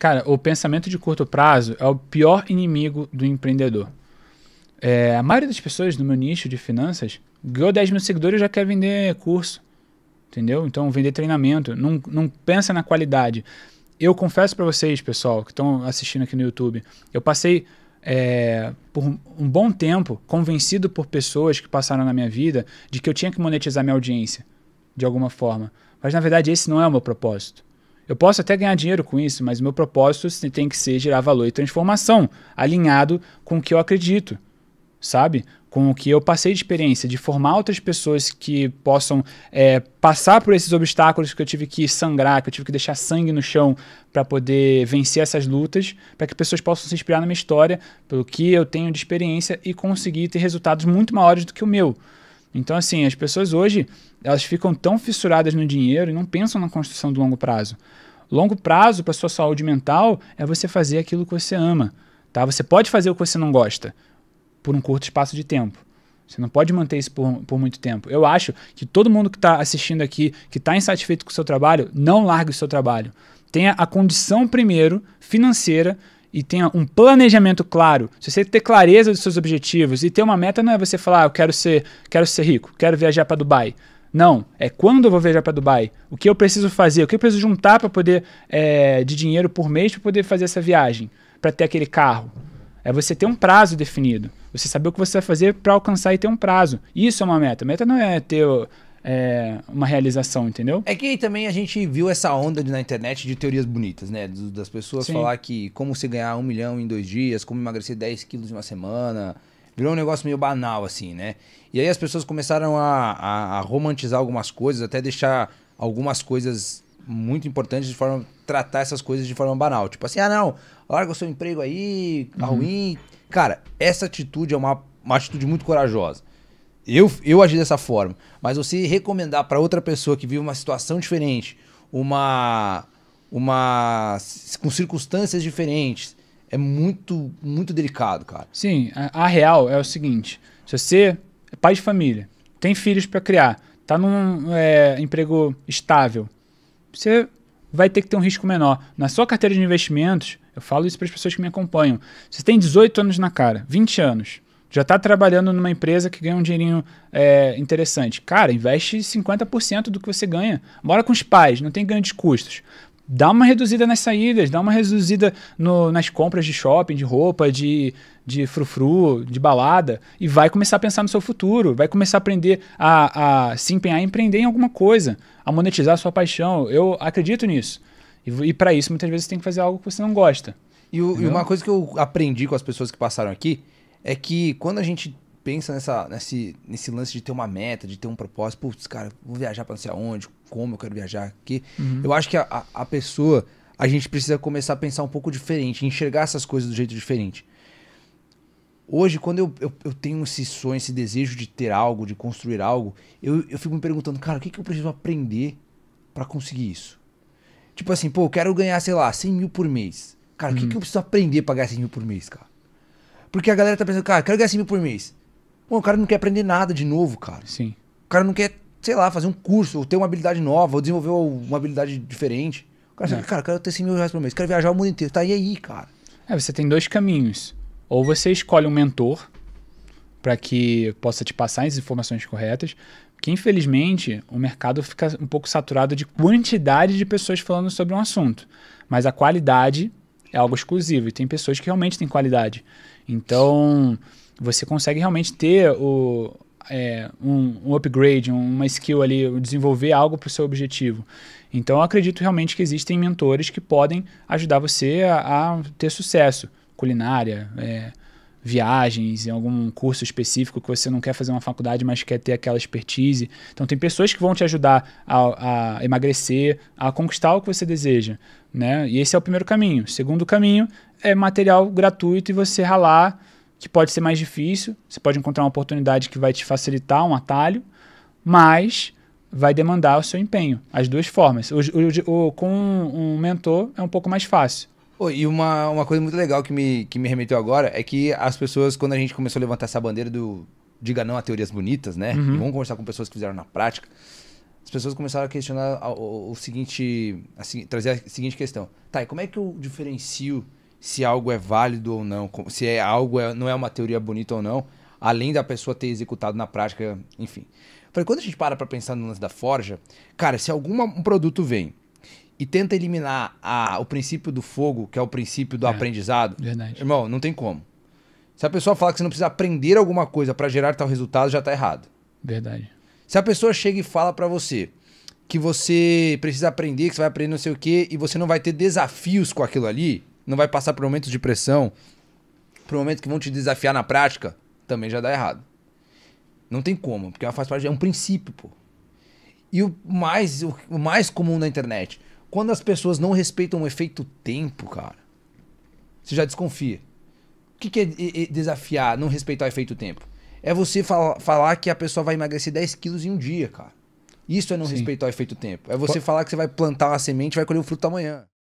Cara, o pensamento de curto prazo é o pior inimigo do empreendedor. É, a maioria das pessoas no meu nicho de finanças ganhou 10 mil seguidores e já quer vender curso. Entendeu? Então, vender treinamento. Não, não pensa na qualidade. Eu confesso para vocês, pessoal, que estão assistindo aqui no YouTube, eu passei é, por um bom tempo convencido por pessoas que passaram na minha vida de que eu tinha que monetizar minha audiência de alguma forma. Mas, na verdade, esse não é o meu propósito. Eu posso até ganhar dinheiro com isso, mas meu propósito tem que ser gerar valor e transformação, alinhado com o que eu acredito, sabe? Com o que eu passei de experiência, de formar outras pessoas que possam é, passar por esses obstáculos que eu tive que sangrar, que eu tive que deixar sangue no chão para poder vencer essas lutas, para que pessoas possam se inspirar na minha história, pelo que eu tenho de experiência e conseguir ter resultados muito maiores do que o meu. Então, assim, as pessoas hoje, elas ficam tão fissuradas no dinheiro e não pensam na construção do longo prazo. Longo prazo para sua saúde mental é você fazer aquilo que você ama, tá? Você pode fazer o que você não gosta por um curto espaço de tempo. Você não pode manter isso por, por muito tempo. Eu acho que todo mundo que está assistindo aqui, que está insatisfeito com o seu trabalho, não largue o seu trabalho. Tenha a condição primeiro financeira e tenha um planejamento claro, se você ter clareza dos seus objetivos e ter uma meta, não é você falar, ah, eu quero ser, quero ser rico, quero viajar para Dubai. Não, é quando eu vou viajar para Dubai, o que eu preciso fazer, o que eu preciso juntar para poder é, de dinheiro por mês para poder fazer essa viagem, para ter aquele carro. É você ter um prazo definido. Você saber o que você vai fazer para alcançar e ter um prazo. Isso é uma meta. A meta não é ter é, uma realização, entendeu? É que também a gente viu essa onda na internet de teorias bonitas, né? Das pessoas Sim. falar que como se ganhar um milhão em dois dias, como emagrecer 10 quilos em uma semana. Virou um negócio meio banal, assim, né? E aí as pessoas começaram a, a, a romantizar algumas coisas, até deixar algumas coisas muito importantes de forma tratar essas coisas de forma banal. Tipo assim, ah não, larga o seu emprego aí, tá uhum. ruim. Cara, essa atitude é uma, uma atitude muito corajosa eu, eu agi dessa forma, mas você recomendar para outra pessoa que vive uma situação diferente, uma uma com circunstâncias diferentes, é muito muito delicado, cara. Sim, a, a real é o seguinte: se você é pai de família, tem filhos para criar, tá num é, emprego estável, você vai ter que ter um risco menor. Na sua carteira de investimentos, eu falo isso para as pessoas que me acompanham. Você tem 18 anos na cara, 20 anos já está trabalhando numa empresa que ganha um dinheirinho é, interessante. Cara, investe 50% do que você ganha. Mora com os pais, não tem grandes custos. Dá uma reduzida nas saídas, dá uma reduzida no, nas compras de shopping, de roupa, de, de frufru, de balada, e vai começar a pensar no seu futuro, vai começar a aprender a, a se empenhar em empreender em alguma coisa, a monetizar a sua paixão. Eu acredito nisso. E, e para isso, muitas vezes, você tem que fazer algo que você não gosta. E, o, e uma coisa que eu aprendi com as pessoas que passaram aqui é que quando a gente pensa nessa, nesse, nesse lance de ter uma meta, de ter um propósito, putz, cara, vou viajar para não sei aonde, como eu quero viajar aqui, uhum. eu acho que a, a pessoa, a gente precisa começar a pensar um pouco diferente, enxergar essas coisas do jeito diferente. Hoje, quando eu, eu, eu, tenho esse sonho, esse desejo de ter algo, de construir algo, eu, eu fico me perguntando, cara, o que, que eu preciso aprender para conseguir isso? Tipo assim, pô, eu quero ganhar, sei lá, 100 mil por mês. Cara, o que, uhum. que eu preciso aprender pra ganhar 100 mil por mês, cara? Porque a galera tá pensando, cara, quero ganhar 100 mil por mês. o cara não quer aprender nada de novo, cara. Sim. O cara não quer, sei lá, fazer um curso, ou ter uma habilidade nova, ou desenvolver uma habilidade diferente. O cara fala, é. cara, quero ter 100 mil reais por mês, quero viajar o mundo inteiro. Tá, e aí, cara? É, você tem dois caminhos. Ou você escolhe um mentor para que possa te passar as informações corretas, que infelizmente o mercado fica um pouco saturado de quantidade de pessoas falando sobre um assunto, mas a qualidade é algo exclusivo e tem pessoas que realmente têm qualidade. Então, você consegue realmente ter o, é, um, um, upgrade, uma skill ali, desenvolver algo para o seu objetivo. Então, eu acredito realmente que existem mentores que podem ajudar você a, a ter sucesso. Culinária, é, viagens, em algum curso específico que você não quer fazer uma faculdade, mas quer ter aquela expertise. Então tem pessoas que vão te ajudar a, a emagrecer, a conquistar o que você deseja, né? E esse é o primeiro caminho. O segundo caminho é material gratuito e você ralar, que pode ser mais difícil, você pode encontrar uma oportunidade que vai te facilitar um atalho, mas vai demandar o seu empenho. As duas formas. O, o, o, com um mentor é um pouco mais fácil. Oh, e uma, uma coisa muito legal que me, que me remeteu agora é que as pessoas, quando a gente começou a levantar essa bandeira do diga não a teorias bonitas, né? Uhum. E vamos conversar com pessoas que fizeram na prática. As pessoas começaram a questionar o, seguinte, a, assim, trazer a seguinte questão: tá, e como é que eu diferencio se algo é válido ou não, se é algo é, não é uma teoria bonita ou não, além da pessoa ter executado na prática, enfim. Falei, quando a gente para para pensar no lance da forja, cara, se algum um produto vem e tenta eliminar a, o princípio do fogo, que é o princípio do é, aprendizado, verdade. irmão, não tem como. Se a pessoa fala que você não precisa aprender alguma coisa para gerar tal resultado, já tá errado. Verdade. Se a pessoa chega e fala para você que você precisa aprender, que você vai aprender não sei o quê, e você não vai ter desafios com aquilo ali, não vai passar por momentos de pressão, por momentos que vão te desafiar na prática, também já dá errado. Não tem como, porque ela faz parte, é um princípio, pô. E o mais, o mais comum na internet, quando as pessoas não respeitam o efeito tempo, cara, você já desconfia. O que, que é, é, é desafiar, não respeitar o efeito tempo? É você falar que a pessoa vai emagrecer 10 quilos em um dia, cara. Isso é não Sim. respeitar o efeito tempo. É você falar que você vai plantar uma semente e vai colher o fruto amanhã.